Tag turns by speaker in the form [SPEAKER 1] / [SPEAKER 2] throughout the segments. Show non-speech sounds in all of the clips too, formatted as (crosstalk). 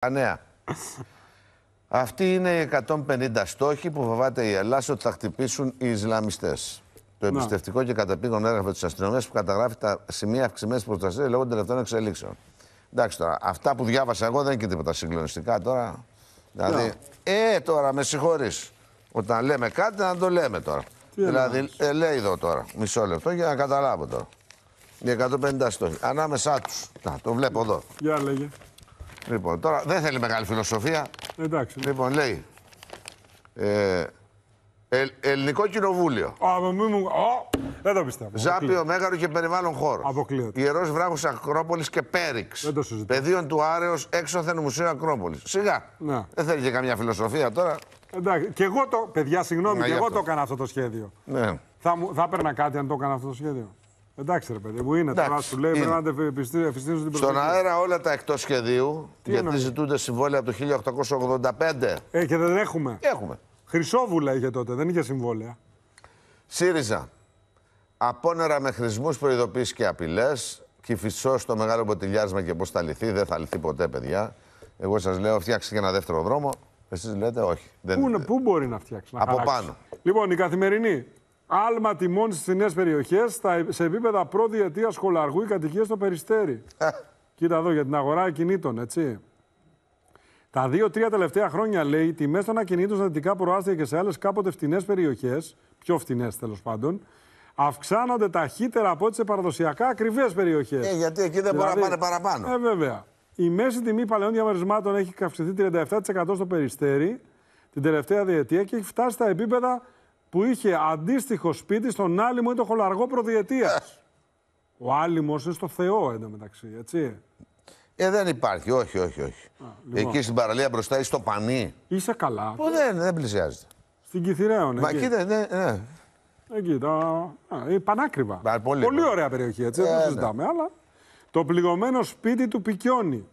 [SPEAKER 1] Ανέα, Αυτή είναι οι 150 στόχοι που φοβάται η Ελλάδα ότι θα χτυπήσουν οι Ισλαμιστές. Το εμπιστευτικό και καταπήγον έγγραφο της αστυνομίας που καταγράφει τα σημεία αυξημένης προστασίας λόγω των τελευταίων εξελίξεων. Εντάξει τώρα, αυτά που διάβασα εγώ δεν είναι και τίποτα συγκλονιστικά τώρα. Δηλαδή, ε, τώρα με συγχωρείς. Όταν λέμε κάτι να το λέμε τώρα. δηλαδή, ε, λέει εδώ τώρα, μισό λεπτό για να καταλάβω τώρα. Οι 150 στόχοι. Ανάμεσά τους. Να, το βλέπω εδώ. Για λέγε. Λοιπόν, τώρα δεν θέλει μεγάλη φιλοσοφία. Εντάξει. Ναι. Λοιπόν, λέει. Ε, ε, ελληνικό Κοινοβούλιο. Α, μη μου. Α, δεν το πιστεύω. Ζάπιο, Μέγαρο και περιβάλλον χώρο. Αποκλείεται. Ιερός Βράχος Ακρόπολης και Πέριξ. Δεν το Πεδίων του Άρεος, έξωθεν Μουσείο Ακρόπολης. Σιγά. Ναι. Δεν θέλει και καμιά φιλοσοφία τώρα. Εντάξει. Και εγώ το. Παιδιά, συγγνώμη, ναι, και εγώ αυτό. το
[SPEAKER 2] έκανα αυτό το σχέδιο. Ναι. Θα, θα έπαιρνα κάτι αν το έκανα αυτό το σχέδιο. Εντάξει, ρε παιδί μου, είναι τώρα. Σου λέει πρέπει να
[SPEAKER 1] την προσοχή. Στον αέρα όλα τα εκτός σχεδίου, γιατί ζητούνται συμβόλαια από το 1885.
[SPEAKER 2] Ε, και δεν έχουμε. Έχουμε. Χρυσόβουλα είχε τότε, δεν είχε συμβόλαια.
[SPEAKER 1] ΣΥΡΙΖΑ. Απόνερα με χρησμούς, προειδοποίηση και απειλές. Κυφισό στο μεγάλο ποτηλιάσμα και πώς θα λυθεί. Δεν θα λυθεί ποτέ, παιδιά. Εγώ σας λέω, φτιάξτε και ένα δεύτερο δρόμο. Εσείς λέτε όχι. Πού,
[SPEAKER 2] πού μπορεί να φτιάξεις, Από πάνω. Λοιπόν, η καθημερινή Άλμα τιμών στις φθηνέ περιοχέ σε επίπεδα πρώτη αιτίας σχολαργού οι κατοικίε στο περιστέρι. (laughs) Κοίτα εδώ για την αγορά ακινήτων, έτσι. Τα δύο-τρία τελευταία χρόνια, λέει, οι τιμές των ακινήτων στα δυτικά προάστια και σε άλλες κάποτε φτηνές περιοχές, πιο φθηνέ τέλος πάντων, αυξάνονται ταχύτερα από ό,τι σε παραδοσιακά ακριβές περιοχές. Ε,
[SPEAKER 1] γιατί εκεί δεν δηλαδή, μπορεί να πάνε παραπάνω. Ε,
[SPEAKER 2] βέβαια. Η μέση τιμή παλαιών διαμερισμάτων έχει αυξηθεί 37% στο περιστέρι την τελευταία διετία και έχει φτάσει στα επίπεδα που είχε αντίστοιχο σπίτι στον Άλυμο ή το Χολαργό προδιετίας. (laughs) Ο
[SPEAKER 1] Άλυμος είναι στο Θεό εντωμεταξύ, έτσι. Ε, δεν υπάρχει, όχι, όχι, όχι. Α, λοιπόν. Εκεί στην παραλία μπροστά είσαι στο πανί. Είσαι καλά. Που δεν, δεν πλησιάζεται. Στην Κυθυραίων, Μα εκεί, δεν,
[SPEAKER 2] ναι, ναι. Εκεί, τα... Α, πανάκριβα.
[SPEAKER 1] πολύ, ωραία περιοχή, έτσι, ε, δεν
[SPEAKER 2] ναι. συζητάμε, αλλά... Το πληγωμένο σπίτι του Πικιόνι.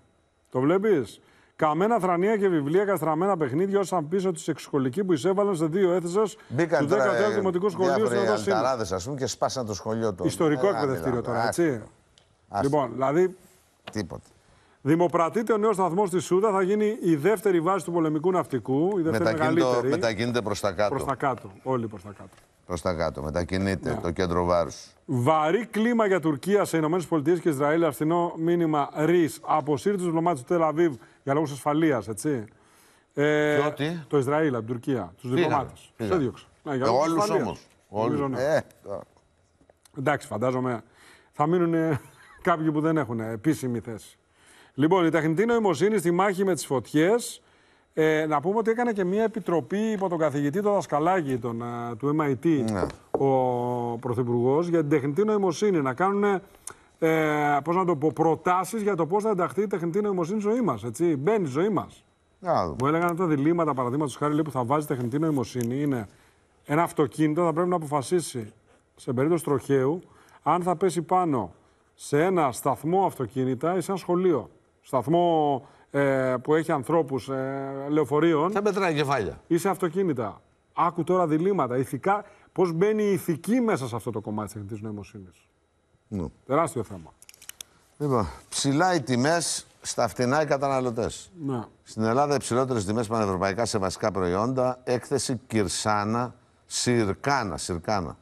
[SPEAKER 2] Το βλέπεις. Καμένα θρανία και βιβλία, καστραμμένα παιχνίδια όσαν πίσω τη εξωσχολική που εισέβαλαν σε δύο αίθουσε του 10ου Δημοτικού ε, Σχολείου στην Οδό Ταράδε,
[SPEAKER 1] ας πούμε, και σπάσαν το σχολείο του. Ιστορικό ε, εκπαιδευτήριο τώρα,
[SPEAKER 2] έτσι. Λοιπόν, δηλαδή. Τίποτα. Δημοπρατείται ο νέος σταθμός τη Σούδα, θα γίνει η δεύτερη βάση του πολεμικού ναυτικού. Η δεύτερη μεγαλύτερη. Μετακινείται
[SPEAKER 1] προς τα κάτω. Προς τα κάτω.
[SPEAKER 2] Όλοι προς τα κάτω
[SPEAKER 1] προς τα κάτω. Μετακινείται ναι. το κέντρο βάρους.
[SPEAKER 2] Βαρύ κλίμα για Τουρκία σε ΗΠΑ και Ισραήλ. Αυστηνό μήνυμα Ρης. Αποσύρει του διπλωμάτε του Τελαβίβ για λόγους ασφαλείας, έτσι. Ε, ότι... Το Ισραήλ από την Τουρκία. Τους διπλωμάτε. Σε διώξα. Όλου όμω. Όλου. Εντάξει, φαντάζομαι θα μείνουν ε, κάποιοι που δεν έχουν ε, επίσημη θέση. Λοιπόν, η τεχνητή νοημοσύνη στη μάχη με τις φωτιές ε, να πούμε ότι έκανε και μια επιτροπή υπό τον καθηγητή τον Δασκαλάκη τον, ε, του MIT, ναι. ο Πρωθυπουργός, για την τεχνητή νοημοσύνη. Να κάνουν ε, πώς να το πω, προτάσεις για το πώς θα ενταχθεί η τεχνητή νοημοσύνη στη ζωή μας. Έτσι. Μπαίνει ζωή μας. Μου έλεγαν τα διλήμματα, παραδείγματος χάρη, λέει, που θα βάζει τεχνητή νοημοσύνη είναι ένα αυτοκίνητο θα πρέπει να αποφασίσει σε περίπτωση τροχαίου αν θα πέσει πάνω σε ένα σταθμό αυτοκίνητα ή σε ένα σχολείο. Σταθμό ε, που έχει ανθρώπους ε,
[SPEAKER 1] λεωφορείων. Θα μετράει κεφάλια.
[SPEAKER 2] ή σε αυτοκίνητα. Άκου τώρα διλήμματα.
[SPEAKER 1] Ηθικά, πώς μπαίνει η ηθική μέσα σε αυτό το κομμάτι της τεχνητής νοημοσύνης. Ναι. Τεράστιο θέμα. Λοιπόν, ψηλά οι τιμές στα φτηνά οι καταναλωτές. Ναι. Στην Ελλάδα, ψηλότερες τιμές πανευρωπαϊκά σε βασικά προϊόντα. Έκθεση Κυρσάνα, Σιρκάνα. Σιρκάνα.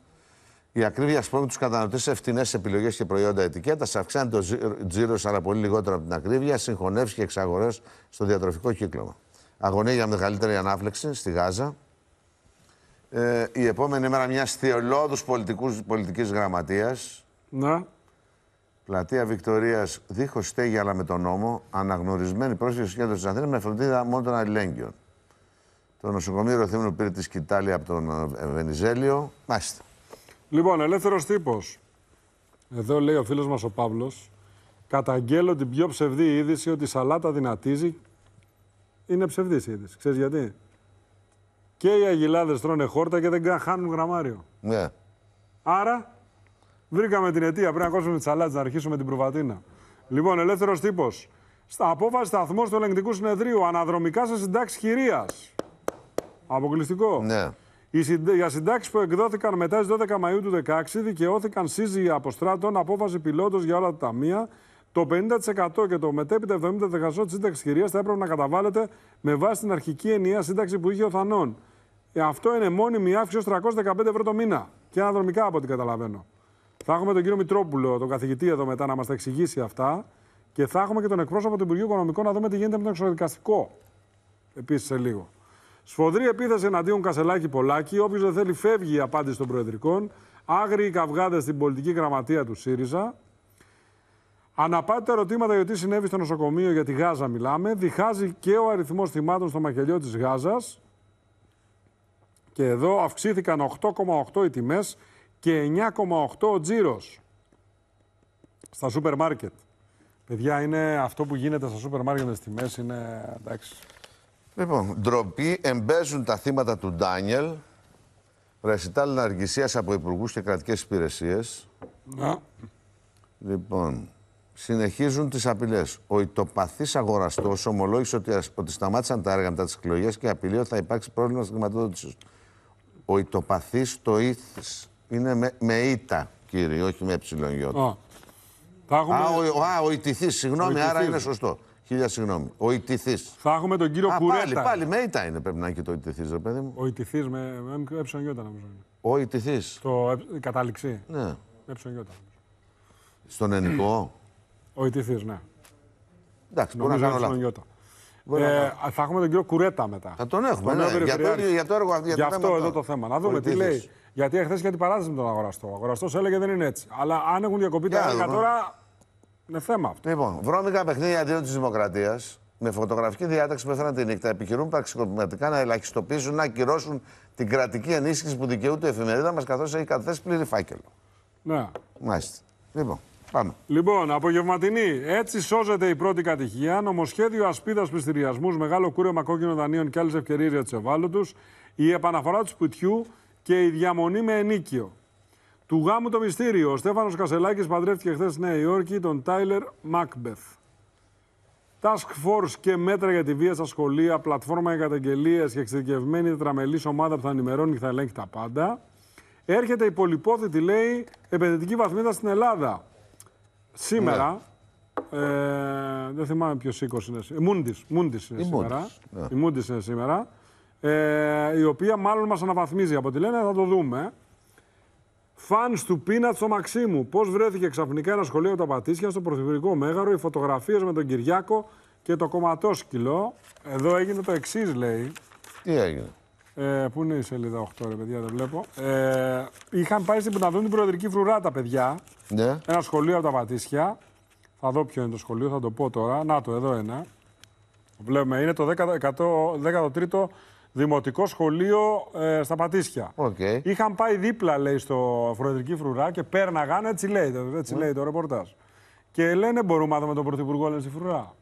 [SPEAKER 1] Η ακρίβεια σπρώχνει τους καταναλωτές σε φτηνές επιλογές και προϊόντα ετικέτας, αυξάνει το τζίρο, αλλά πολύ λιγότερο από την ακρίβεια, συγχωνεύσει και εξαγορές στο διατροφικό κύκλωμα. Αγωνία για μεγαλύτερη ανάφλεξη στη Γάζα. Ε, η επόμενη μέρα μιας θεολόδους πολιτικής γραμματείας. Ναι. Πλατεία Βικτωρία, δίχως στέγη αλλά με τον νόμο, αναγνωρισμένη πρόσφυγη στο κέντρο της Αθήνας με φροντίδα μόνο των αλληλέγγυων. Το νοσοκομείο Ρεθύμνου πήρε τη σκητάλη από τον Βενιζέλιο. Μάλιστα. Λοιπόν, ελεύθερος τύπος. Εδώ λέει ο φίλος
[SPEAKER 2] μας ο Παύλος. Καταγγέλλω την πιο ψευδή είδηση ότι η σαλάτα δυνατίζει. Είναι ψευδής είδηση. Ξέρεις γιατί. Και οι αγιλάδε τρώνε χόρτα και δεν χάνουν γραμμάριο. Ναι. Άρα βρήκαμε την αιτία. πριν ακούσουμε τη σαλάτα, να αρχίσουμε την προβατίνα. Λοιπόν, ελεύθερος τύπος. Στα απόφαση σταθμό του ελεγκτικού συνεδρίου, αναδρομικά σε συντάξεις χειρίας. Αποκλειστικό. Ναι. Για συντάξεις που εκδόθηκαν μετά τις 12 Μαου του 2016 δικαιώθηκαν σύζυγοι αποστράτων, απόφαση πιλότος για όλα τα ταμεία. Το 50% και το μετέπειτα 70% της σύνταξης κυρίας θα έπρεπε να καταβάλλεται με βάση την αρχική ενιαία σύνταξη που είχε ο Θανών. Ε, αυτό είναι μόνιμη αύξηση ως 315 ευρώ το μήνα. Και αναδρομικά από ό,τι καταλαβαίνω. Θα έχουμε τον κύριο Μητρόπουλο, τον καθηγητή εδώ μετά, να μας τα εξηγήσει αυτά. Και θα έχουμε και τον εκπρόσωπο του Υπουργείου Οικονομικών να δούμε τι γίνεται με τον εξωδικαστικό. Επίσης σε λίγο. Σφοδρή επίθεση εναντίον Κασελάκη Πολάκη. Όποιος δεν θέλει, φεύγει η απάντηση των Προεδρικών. Άγριοι καυγάδες στην πολιτική γραμματεία του ΣΥΡΙΖΑ. Αναπάτητα ερωτήματα για τι συνέβη στο νοσοκομείο για τη Γάζα, μιλάμε. Διχάζει και ο αριθμός θυμάτων στο μαχαιριό της Γάζας. Και εδώ αυξήθηκαν 8,8 οι τιμές και 9,8 ο τζίρος στα σούπερ μάρκετ. Παιδιά, είναι αυτό που γίνεται στα σούπερ μάρκετ με τιμές είναι
[SPEAKER 1] εντάξει. Λοιπόν, ντροπή εμπέζουν τα θύματα του Ντάνιελ, ρεσιτάλ αργησίας από υπουργούς και κρατικές υπηρεσίες. Ναι. Λοιπόν, συνεχίζουν τις απειλές. Ο ητοπαθή αγοραστός ομολόγησε ότι, ότι σταμάτησαν τα έργα μετά τις εκλογές και απειλεί ότι θα υπάρξει πρόβλημα στην χρηματοδότησης. Ο ητοπαθή το ήθης είναι με, με ήττα, κύριε, όχι με εψιλονιό. Α, ο, ο, ο ητηθή, συγγνώμη, άρα είναι σωστό. Χίλια συγγνώμη. Ο ητηθή. Θα έχουμε τον κύριο Α, Κουρέτα. Πάλι, πάλι με ήττα είναι πρέπει να είναι το ητηθή, ρε παιδί μου. Ο ητηθή με, με ε να Ο ητηθή. Το ε, Ναι. Με Στον ενικό.
[SPEAKER 2] (clears throat) Ο ητηθή, ναι. Εντάξει, μπορεί να κάνω λάθο. Ε, θα έχουμε τον κύριο Κουρέτα μετά.
[SPEAKER 1] Θα τον έχουμε. Ναι. ναι. Για, το, για το έργο για, για αυτό εδώ το θέμα. Να δούμε τι λέει.
[SPEAKER 2] Γιατί εχθές είχε την με τον αγοραστό. Ο αγοραστός έλεγε δεν είναι έτσι. Αλλά αν έχουν διακοπεί τα έργα
[SPEAKER 1] τώρα, είναι θέμα αυτό. Λοιπόν, βρώμικα παιχνίδια αντίον της Δημοκρατίας με φωτογραφική διάταξη που έφεραν τη νύχτα. Επιχειρούν πραξικοπηματικά να ελαχιστοποιήσουν, να ακυρώσουν την κρατική ενίσχυση που δικαιούται η εφημερίδα μας καθώς έχει καταθέσει πλήρη φάκελο. Ναι. Μάλιστα. Λοιπόν, πάμε.
[SPEAKER 2] Λοιπόν, απογευματινή. Έτσι σώζεται η πρώτη κατοικία. Νομοσχέδιο ασπίδας πληστηριασμούς, μεγάλο κούρεμα κόκκινων δανείων και άλλες ευκαιρίες για τους ευάλωτους. Η επαναφορά του σπιτιού και η διαμονή με ενίκιο. Του γάμου το μυστήριο. Ο Στέφανος Κασελάκης παντρεύτηκε χθες στη Νέα Υόρκη τον Τάιλερ Μάκμπεθ. Task Force και μέτρα για τη βία στα σχολεία, πλατφόρμα για καταγγελίες και εξειδικευμένη τετραμελής ομάδα που θα ενημερώνει και θα ελέγχει τα πάντα. Έρχεται η πολυπόθητη, λέει, επενδυτική βαθμίδα στην Ελλάδα. Σήμερα. Ναι. Ε, δεν θυμάμαι ποιος οίκο είναι. Μούντι σήμερα. Ναι. Η Μούντις είναι σήμερα. Ε, η οποία μάλλον μας αναβαθμίζει από τη λένε, θα το δούμε. Φαν του πίνατ στο Μαξίμου. Πώς βρέθηκε ξαφνικά ένα σχολείο τα Πατήσια στο Πρωθυπουργικό Μέγαρο, οι φωτογραφίες με τον Κυριάκο και το κομματόσκυλο. Εδώ έγινε το εξής, λέει. Τι έγινε. Ε, πού είναι η σελίδα 8, ρε παιδιά, δεν βλέπω. Ε, είχαν πάει στην, να δουν την προεδρική φρουρά τα παιδιά. Ναι. Ένα σχολείο από τα Πατήσια. Θα δω ποιο είναι το σχολείο, θα το πω τώρα. Να το, εδώ ένα. Βλέπουμε, είναι το 13ο Δημοτικό σχολείο ε, στα Πατήσια. Okay. Είχαν πάει δίπλα, λέει, στο Φροεδρική Φρουρά και πέρναγαν, έτσι λέει, έτσι ναι. λέει το ρεπορτάζ. Και λένε, μπορούμε να δούμε τον Πρωθυπουργό, λένε, στη Φρουρά.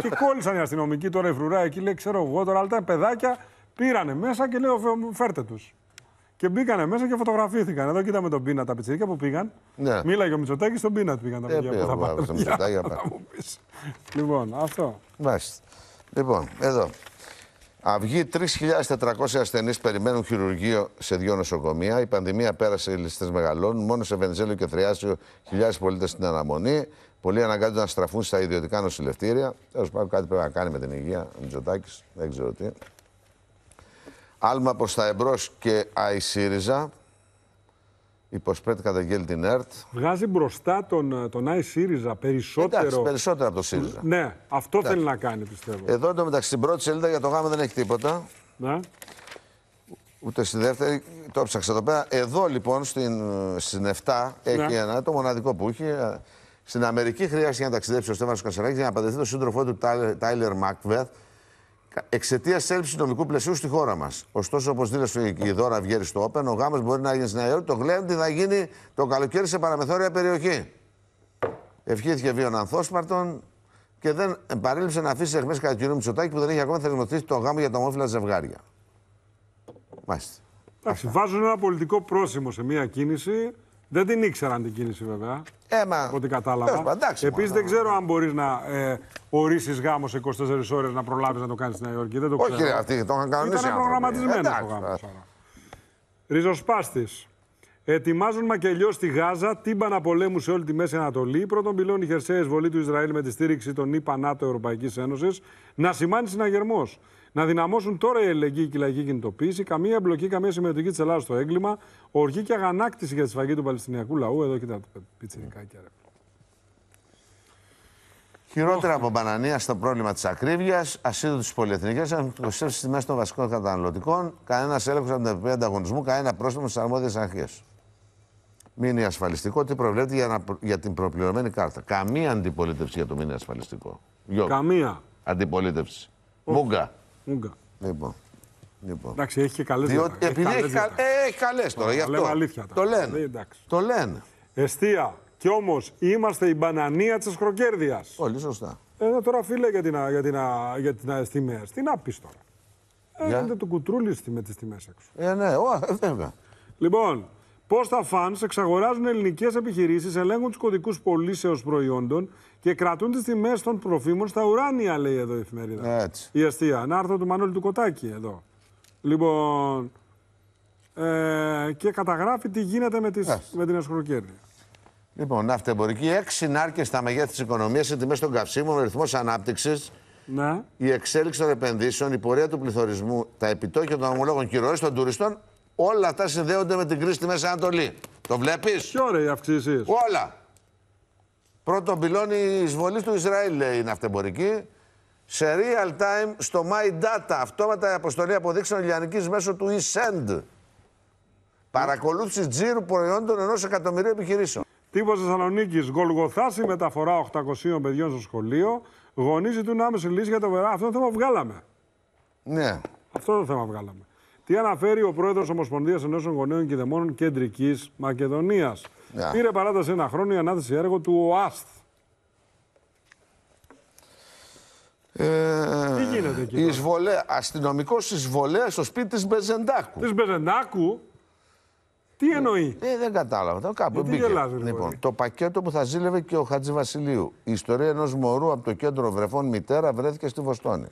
[SPEAKER 2] και κόλλησαν οι αστυνομικοί τώρα η Φρουρά εκεί, λέει, ξέρω εγώ τώρα, αλλά παιδάκια, πήρανε μέσα και λέω, φέρτε τους. Και μπήκανε μέσα και φωτογραφήθηκαν. Εδώ κοίταμε τον πίνα τα πιτσιρίκια που πήγαν. Ναι. Μίλαγε ο Μητσοτάκης, στον πίνα πήγαν τα ε,
[SPEAKER 1] Λοιπόν, αυτό. Μάλιστα. Λοιπόν, εδώ. Αυγή 3.400 ασθενείς περιμένουν χειρουργείο σε δύο νοσοκομεία. Η πανδημία πέρασε οι ληστές μεγαλώνουν. Μόνο σε Βενιζέλιο και Θριάσιο χιλιάδες πολίτες στην αναμονή. Πολλοί αναγκάζονται να στραφούν στα ιδιωτικά νοσηλευτήρια. Τέλος πάντων, κάτι πρέπει να κάνει με την υγεία. Μητσοτάκης, δεν ξέρω τι. Άλμα προς τα εμπρός και αϊσύριζα. Η καταγγέλνει την ΕΡΤ.
[SPEAKER 2] Βγάζει μπροστά τον, ε, τον Άι ΣΥΡΙΖΑ περισσότερο. Εντάξει, περισσότερο
[SPEAKER 1] από τον ΣΥΡΙΖΑ. Ναι, αυτό Εντάξει. θέλει να κάνει πιστεύω. Εδώ μεταξύ στην πρώτη σελίδα για το γάμο δεν έχει τίποτα. Ναι. Ούτε στη δεύτερη, το ψάξα εδώ πέρα. Εδώ λοιπόν στην, στην 7 έχει ναι. ένα, το μοναδικό που έχει. Ε, στην Αμερική χρειάστηκε να ταξιδέψει ο Στέφανος Κασεράκη για να απαντηθεί το σύντροφό του Τάιλερ Μακβεθ Εξαιτίας έλλειψης νομικού πλαισίου στη χώρα μας. Ωστόσο, όπως δήλωσε η Δώρα Βιέρη στο όπεν, ο γάμος μπορεί να γίνει στην Αιώτη. Το γλέντι θα γίνει το καλοκαίρι σε παραμεθόρια περιοχή. Ευχήθηκε βίον ανθόσπαρτων και δεν παρήλυψε να αφήσει εχμέ κατά κοινού Μητσοτάκη που δεν έχει ακόμα θερμοθεί το γάμο για τα ομόφυλα ζευγάρια. Μάλιστα. Εντάξει,
[SPEAKER 2] βάζουν ένα πολιτικό πρόσημο σε μία κίνηση. Δεν την ήξεραν την κίνηση βέβαια. Ε, ό,τι κατάλαβα. Επίση, δεν ξέρω αν μπορείς να ε, ορίσεις γάμος σε 24 ώρες να προλάβεις να το κάνεις στην Νέα Υόρκη. Δεν το ξέρω. Όχι, ρε, αυτοί το Ήταν προγραμματισμένο ε, το γάμο. Ριζοσπάστης. Ετοιμάζουν μακελιό στη Γάζα, να πολέμουν σε όλη τη Μέση Ανατολή. Πρώτον, πυλώνει η χερσαία εισβολή του Ισραήλ με τη στήριξη των ΗΠΑ ΝΑΤΟ Ευρωπαϊκής Ένωσης. Να σημάνει συναγερμός να δυναμώσουν τώρα η ελεγγύη και η λαϊκή κινητοποίηση, καμία εμπλοκή, καμία συμμετοχή της Ελλάδας στο έγκλημα, οργή και αγανάκτηση για τη σφαγή του Παλαιστινιακού λαού. Εδώ κοιτάξτε, και ρε.
[SPEAKER 1] Χειρότερα από μπανανία στο πρόβλημα της ακρίβειας, ασίδου το πολυεθνικέ, τη μέση των βασικών καταναλωτικών, κανένας έλεγχος από την επιπλέον Ανταγωνισμού, κανένα πρόστιμο στις αρμόδιες αρχές. Μήνυ ασφαλιστικό, τι προβλέπετε για, να, για την προπληρωμένη κάρτα. Καμία αντιπολίτευση για το μήνυ ασφαλιστικό. Γιώργο. Καμία. Αντιπολίτευση.
[SPEAKER 2] Μούγκα. Ούγκα.
[SPEAKER 1] Λοιπόν. Λοιπόν.
[SPEAKER 2] Εντάξει, έχει και καλές Διότι... Επειδή έχει, κα...
[SPEAKER 1] έχει ε, τώρα, γι' αυτό. Αλήθεια, το λένε. Ε, εντάξει.
[SPEAKER 2] Το λένε. Εστία. Κι όμως είμαστε η μπανανία της χροκέρδεια. Πολύ σωστά. Ε, τώρα φίλε για, την, για, την, για την τιμέ. Τι να πεις τώρα. του κουτρούλι με τις τιμές έξω. Ε, ναι, Ω, βέβαια. Λοιπόν, πώς τα φανς εξαγοράζουν ελληνικές επιχειρήσεις, ελέγχουν τους κωδικούς πωλήσεω προϊόντων και κρατούν τις τιμές των προφήμων στα ουράνια, λέει εδώ η εφημερίδα. Έτσι. Η αστεία. Να έρθω του Μανώλη του Κοτάκη εδώ. Λοιπόν.
[SPEAKER 1] Ε, και καταγράφει τι γίνεται με, τις, με την ασχολοκέρδη. Λοιπόν, ναυτεμπορική, έξι συνάρκε στα μεγέθη της οικονομίας, οι τιμές των καυσίμων, ο ρυθμός ανάπτυξης, ναι. η εξέλιξη των επενδύσεων, η πορεία του πληθωρισμού, τα επιτόκια των ομολόγων κυρώσει των τουριστών Όλα αυτά συνδέονται με την κρίση στη Μέση Ανατολή. Το βλέπεις. Ποιο ρε οι αυξήσεις. Όλα. Πρώτο πυλώνει η εισβολή του Ισραήλ λέει είναι αυτεμπορική. Σε real time στο My Data, αυτόματα η αποστολή αποδείξεων λιανική μέσω του eSend. Παρακολούθηση τζίρου προϊόντων ενός εκατομμυρίου επιχειρήσεων. Τύπος Θεσσαλονίκης,
[SPEAKER 2] Γολγοθάση, μεταφορά 800 παιδιών στο σχολείο. Γονεί ζητούν άμεση λύση για το βερά. Αυτό το θέμα βγάλαμε. Ναι. Αυτό το θέμα βγάλαμε. Τι αναφέρει ο πρόεδρος Ομοσπονδίας Ενώσεων Γονέων και Δαιμόνων Κεντρικής Μακεδονίας. Yeah. Ναι. Πήρε παράταση ένα χρόνο η ανάθεση έργο του
[SPEAKER 1] ΟΑΣΤ. Ε, Τι γίνεται εκεί. Εισβολέ, αστυνομικός εισβολέας στο σπίτι της Μπεζεντάκου. Της Μπεζεντάκου. Τι ναι. εννοεί. Ε, δεν κατάλαβα. Το κάπου λοιπόν, το πακέτο που θα ζήλευε και ο Χατζη Βασιλείου. Η ιστορία ενός μωρού από το κέντρο βρεφών μητέρα βρέθηκε στη Βοστόνη.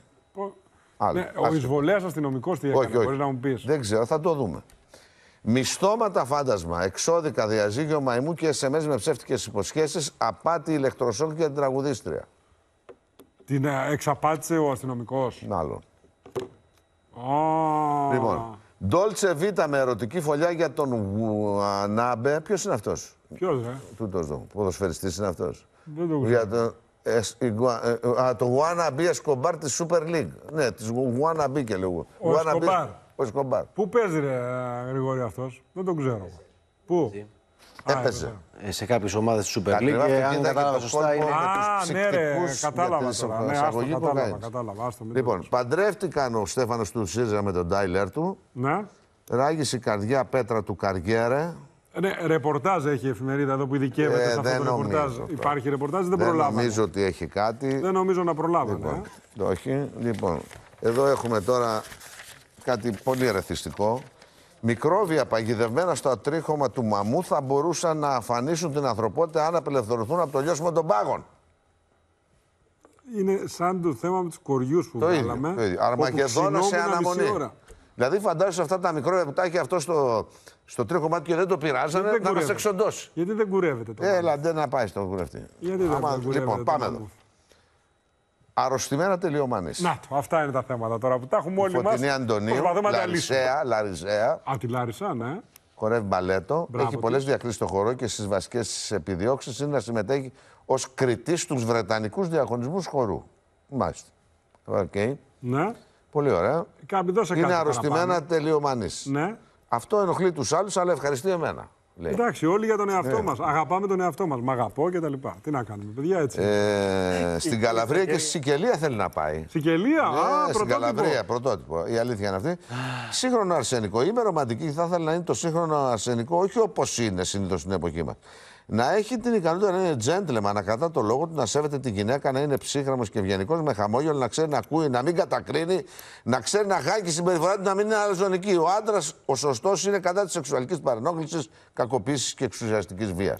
[SPEAKER 1] Άλλο. Ναι, ο εισβολέας αστυνομικός τι έκανε, μπορείς να μου πεις. Δεν ξέρω, θα το δούμε. Μισθώματα φάντασμα, εξώδικα, διαζύγιο μαϊμού και SMS με ψεύτικες υποσχέσεις, απάτη ηλεκτροσόκ για την τραγουδίστρια. Την ε, εξαπάτησε ο αστυνομικός. Μάλλον. Oh. Λοιπόν, Ντόλτσε Β με ερωτική φωλιά για τον Γουανάμπε. Ποιος είναι αυτός. Ποιος, ε? Τούτος εδώ. Ποδοσφαιριστής είναι αυτός. Δεν το ξέρω. Για τον... Ε, ε, το wannabe Εσκομπάρ της Super League. Ναι, της wannabe και λίγο. Ο Εσκομπάρ. Ο Εσκομπάρ.
[SPEAKER 2] Πού παίζει, ρε, Γρηγόρη, αυτός. Δεν τον ξέρω. Πού.
[SPEAKER 1] Ε, έπαιζε. σε κάποιες ομάδες της Super League. και αν κατάλαβα σωστά, είναι. Α, ναι, ρε, κατάλαβα. Τώρα, ναι, άστο, κατάλαβα, κατάλαβα λοιπόν, παντρεύτηκαν ο Στέφανος του Σίζα με τον Ντάιλερ του. Ναι. Ράγισε η καρδιά πέτρα του Καριέρε.
[SPEAKER 2] Ε, ναι, ρεπορτάζ έχει η εφημερίδα εδώ που ειδικεύεται ε, σε αυτό το ρεπορτάζ. Υπάρχει ρεπορτάζ, δεν, δεν Νομίζω ότι
[SPEAKER 1] έχει κάτι. Δεν νομίζω να προλάβαμε. Λοιπόν, ε. Όχι. Λοιπόν, εδώ έχουμε τώρα κάτι πολύ ερεθιστικό. Μικρόβια παγιδευμένα στο ατρίχωμα του μαμού θα μπορούσαν να αφανίσουν την ανθρωπότητα αν απελευθερωθούν από το λιώσιμο των πάγων.
[SPEAKER 2] Είναι σαν το θέμα με τους κοριούς που το βγάλαμε. Αρμαγεδόνα σε αναμονή.
[SPEAKER 1] Δηλαδή, φαντάζεσαι αυτά τα μικρόβια που τα έχει αυτό στο, στο τρίχο του και δεν το πειράζανε δεν να μας εξοντώσει. Γιατί δεν κουρεύεται το Έλα, δεν να πάει στο κουρευτή. Γιατί δεν Άμα, δεν λοιπόν, πάμε εδώ. Αρρωστημένα τελειωμανή. Να το,
[SPEAKER 2] αυτά είναι τα θέματα τώρα που τα έχουμε όλοι μα. Φωτεινή Αντωνίου, Λαρισαία,
[SPEAKER 1] Λαρισαία. Α, τη ναι. Χορεύει μπαλέτο. Μπράβο έχει πολλές διακρίσεις στο χορό και στις βασικές επιδιώξεις είναι να συμμετέχει ως κριτής στους Βρετανικούς διαγωνισμούς χορού. Μάλιστα. Okay. Ναι. Πολύ ωραία. Είναι αρρωστημένα τελειωμανή. Ναι. Αυτό ενοχλεί τους άλλους, αλλά ευχαριστεί εμένα. Λέει.
[SPEAKER 2] Εντάξει, όλοι για τον εαυτό ε. μας. μα. Αγαπάμε τον εαυτό μας. Μ' αγαπώ και τα λοιπά.
[SPEAKER 1] Τι να κάνουμε, παιδιά έτσι. Ε, στην Καλαβρία και στη Σικελία θέλει να πάει. Σικελία, ναι, α, πρωτότυπο. Στην Καλαβρία, πρωτότυπο. Η αλήθεια είναι αυτή. σύγχρονο αρσενικό. Είμαι ρομαντική. Θα ήθελα να είναι το σύγχρονο αρσενικό, όχι όπως είναι συνήθως στην εποχή μας να έχει την ικανότητα να είναι gentleman, να κατά το λόγο του, να σέβεται την γυναίκα, να είναι ψύχρεμος και ευγενικός, με χαμόγελο, να ξέρει να ακούει, να μην κατακρίνει, να ξέρει να χάει και η συμπεριφορά του να μην είναι αλαζονική. Ο άντρας, ο σωστός, είναι κατά της σεξουαλικής παρενόχλησης, κακοποίησης και εξουσιαστικής βίας.